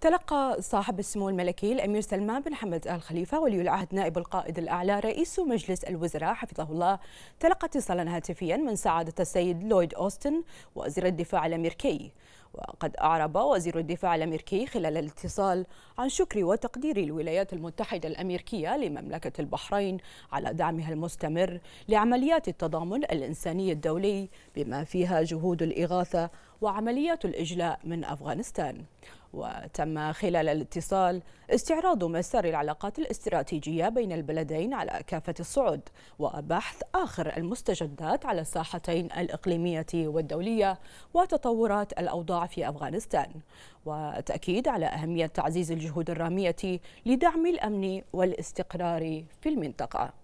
تلقى صاحب السمو الملكي الامير سلمان بن حمد ال خليفه ولي العهد نائب القائد الاعلى رئيس مجلس الوزراء حفظه الله تلقى اتصالا هاتفيا من سعاده السيد لويد اوستن وزير الدفاع الامريكي وقد اعرب وزير الدفاع الامريكي خلال الاتصال عن شكر وتقدير الولايات المتحده الامريكيه لمملكه البحرين على دعمها المستمر لعمليات التضامن الانساني الدولي بما فيها جهود الاغاثه وعملية الإجلاء من أفغانستان وتم خلال الاتصال استعراض مسار العلاقات الاستراتيجية بين البلدين على كافة الصعد وبحث آخر المستجدات على الساحتين الإقليمية والدولية وتطورات الأوضاع في أفغانستان وتأكيد على أهمية تعزيز الجهود الرامية لدعم الأمن والاستقرار في المنطقة